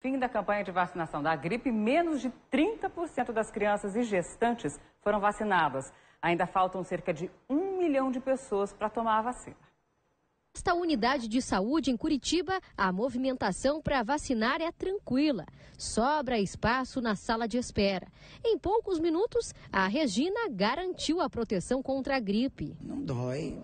Fim da campanha de vacinação da gripe, menos de 30% das crianças e gestantes foram vacinadas. Ainda faltam cerca de um milhão de pessoas para tomar a vacina. Esta unidade de saúde em Curitiba, a movimentação para vacinar é tranquila. Sobra espaço na sala de espera. Em poucos minutos, a Regina garantiu a proteção contra a gripe. Não dói,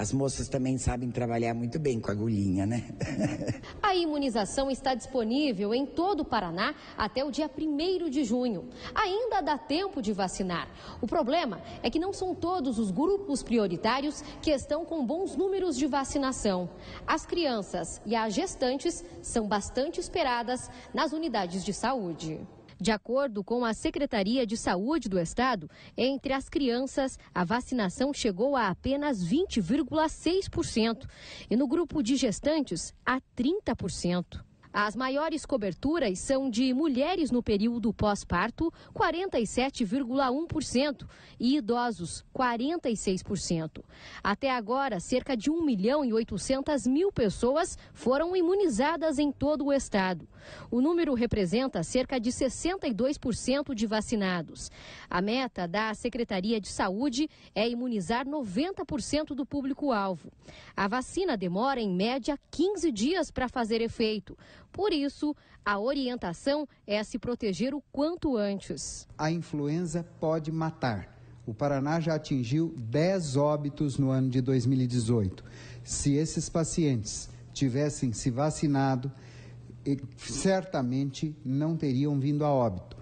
as moças também sabem trabalhar muito bem com agulhinha, né? a imunização está disponível em todo o Paraná até o dia 1 de junho. Ainda dá tempo de vacinar. O problema é que não são todos os grupos prioritários que estão com bons números de vacinação. As crianças e as gestantes são bastante esperadas nas unidades de saúde. De acordo com a Secretaria de Saúde do Estado, entre as crianças, a vacinação chegou a apenas 20,6% e no grupo de gestantes, a 30%. As maiores coberturas são de mulheres no período pós-parto, 47,1%, e idosos, 46%. Até agora, cerca de 1 milhão e 800 mil pessoas foram imunizadas em todo o estado. O número representa cerca de 62% de vacinados. A meta da Secretaria de Saúde é imunizar 90% do público-alvo. A vacina demora, em média, 15 dias para fazer efeito. Por isso, a orientação é se proteger o quanto antes. A influenza pode matar. O Paraná já atingiu 10 óbitos no ano de 2018. Se esses pacientes tivessem se vacinado, eh, certamente não teriam vindo a óbito.